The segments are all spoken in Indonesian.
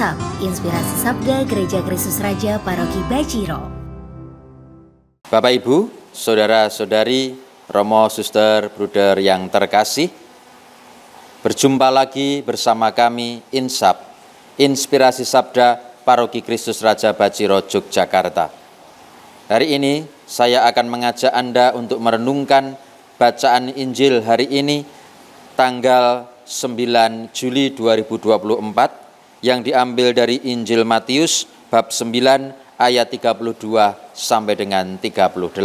Asap, Inspirasi Sabda Gereja Kristus Raja Paroki Bajiro. Bapak Ibu, Saudara-saudari, Romo, Suster, Bruder yang terkasih, berjumpa lagi bersama kami Insap, Inspirasi Sabda Paroki Kristus Raja Bajiro Yogyakarta. Hari ini saya akan mengajak Anda untuk merenungkan bacaan Injil hari ini tanggal 9 Juli 2024 yang diambil dari Injil Matius bab 9 ayat 32 sampai dengan 38.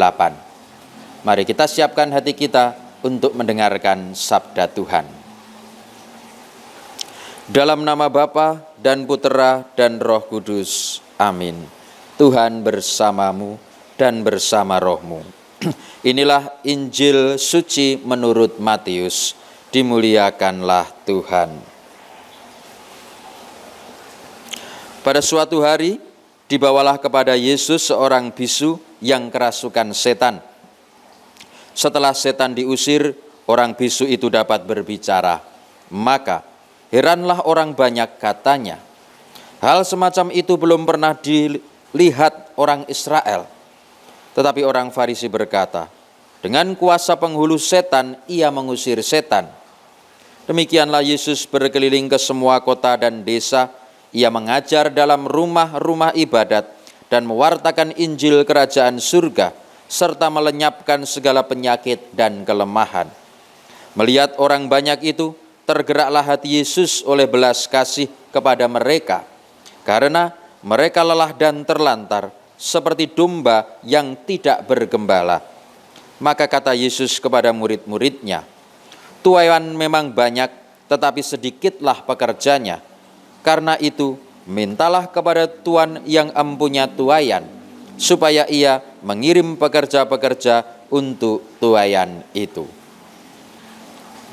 Mari kita siapkan hati kita untuk mendengarkan sabda Tuhan. Dalam nama Bapa dan Putera dan Roh Kudus. Amin. Tuhan bersamamu dan bersama rohmu. Inilah Injil suci menurut Matius. Dimuliakanlah Tuhan. Pada suatu hari dibawalah kepada Yesus seorang bisu yang kerasukan setan. Setelah setan diusir, orang bisu itu dapat berbicara. Maka heranlah orang banyak katanya. Hal semacam itu belum pernah dilihat orang Israel. Tetapi orang Farisi berkata, dengan kuasa penghulu setan, ia mengusir setan. Demikianlah Yesus berkeliling ke semua kota dan desa, ia mengajar dalam rumah-rumah ibadat dan mewartakan Injil kerajaan surga serta melenyapkan segala penyakit dan kelemahan. Melihat orang banyak itu, tergeraklah hati Yesus oleh belas kasih kepada mereka karena mereka lelah dan terlantar seperti domba yang tidak bergembala. Maka kata Yesus kepada murid-muridnya, Tuayan memang banyak, tetapi sedikitlah pekerjanya. Karena itu, mintalah kepada Tuhan yang empunya tuayan, supaya ia mengirim pekerja-pekerja untuk tuayan itu.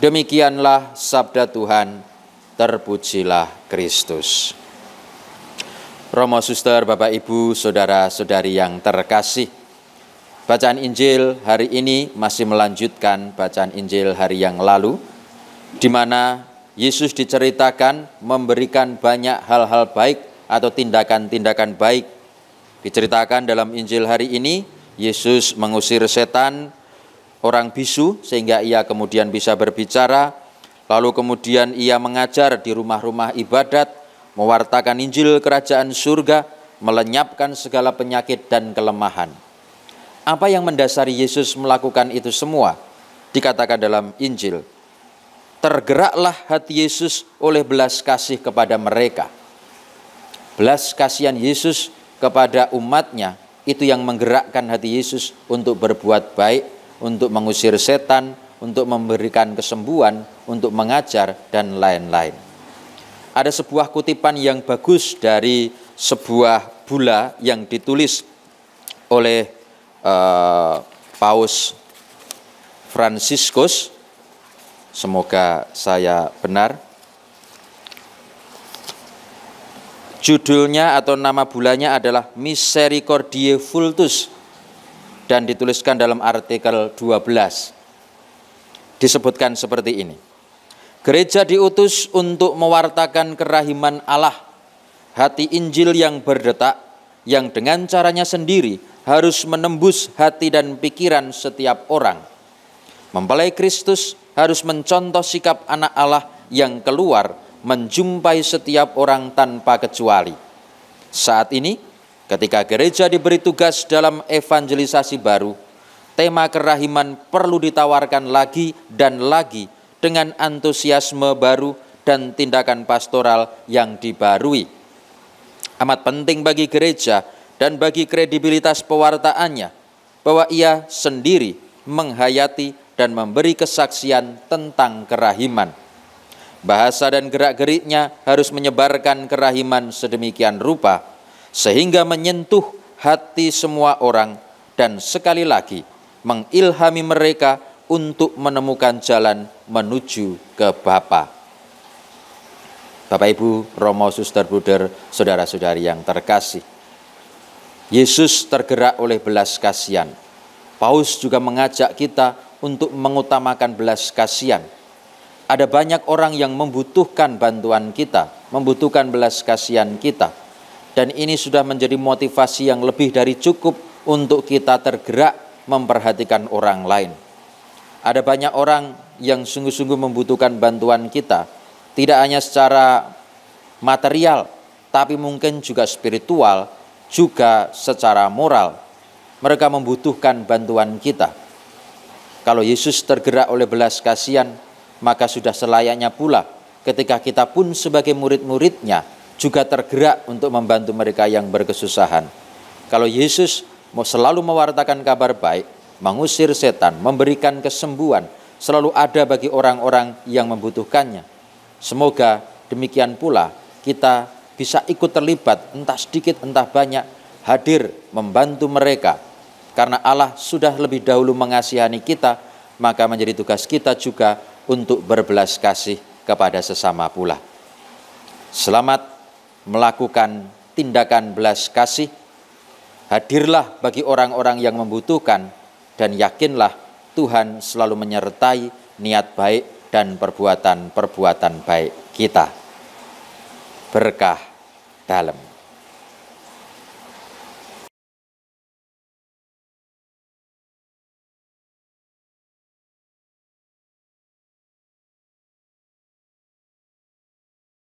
Demikianlah sabda Tuhan, terpujilah Kristus. Romo Suster, Bapak Ibu, Saudara-saudari yang terkasih, Bacaan Injil hari ini masih melanjutkan bacaan Injil hari yang lalu, di mana Yesus diceritakan memberikan banyak hal-hal baik atau tindakan-tindakan baik. Diceritakan dalam Injil hari ini, Yesus mengusir setan, orang bisu, sehingga ia kemudian bisa berbicara. Lalu kemudian ia mengajar di rumah-rumah ibadat, mewartakan Injil kerajaan surga, melenyapkan segala penyakit dan kelemahan. Apa yang mendasari Yesus melakukan itu semua? Dikatakan dalam Injil tergeraklah hati Yesus oleh belas kasih kepada mereka. Belas kasihan Yesus kepada umatnya itu yang menggerakkan hati Yesus untuk berbuat baik, untuk mengusir setan, untuk memberikan kesembuhan, untuk mengajar dan lain-lain. Ada sebuah kutipan yang bagus dari sebuah bula yang ditulis oleh uh, Paus Franciscus Semoga saya benar. Judulnya atau nama bulannya adalah Misericordiae Vultus dan dituliskan dalam artikel 12. Disebutkan seperti ini. Gereja diutus untuk mewartakan kerahiman Allah, hati Injil yang berdetak, yang dengan caranya sendiri harus menembus hati dan pikiran setiap orang. Mempelai Kristus harus mencontoh sikap anak Allah yang keluar menjumpai setiap orang tanpa kecuali. Saat ini, ketika gereja diberi tugas dalam evangelisasi baru, tema kerahiman perlu ditawarkan lagi dan lagi dengan antusiasme baru dan tindakan pastoral yang dibarui. Amat penting bagi gereja dan bagi kredibilitas pewartaannya bahwa ia sendiri menghayati dan memberi kesaksian tentang kerahiman. Bahasa dan gerak-geriknya harus menyebarkan kerahiman sedemikian rupa sehingga menyentuh hati semua orang dan sekali lagi mengilhami mereka untuk menemukan jalan menuju ke Bapa. Bapak Ibu, Romo Suster Buder, saudara-saudari yang terkasih. Yesus tergerak oleh belas kasihan. Paus juga mengajak kita untuk mengutamakan belas kasihan. Ada banyak orang yang membutuhkan bantuan kita, membutuhkan belas kasihan kita. Dan ini sudah menjadi motivasi yang lebih dari cukup untuk kita tergerak memperhatikan orang lain. Ada banyak orang yang sungguh-sungguh membutuhkan bantuan kita, tidak hanya secara material, tapi mungkin juga spiritual, juga secara moral. Mereka membutuhkan bantuan kita. Kalau Yesus tergerak oleh belas kasihan, maka sudah selayaknya pula ketika kita pun sebagai murid-muridnya juga tergerak untuk membantu mereka yang berkesusahan. Kalau Yesus mau selalu mewartakan kabar baik, mengusir setan, memberikan kesembuhan, selalu ada bagi orang-orang yang membutuhkannya. Semoga demikian pula kita bisa ikut terlibat entah sedikit entah banyak hadir membantu mereka karena Allah sudah lebih dahulu mengasihani kita, maka menjadi tugas kita juga untuk berbelas kasih kepada sesama pula. Selamat melakukan tindakan belas kasih. Hadirlah bagi orang-orang yang membutuhkan dan yakinlah Tuhan selalu menyertai niat baik dan perbuatan-perbuatan baik kita. Berkah dalam.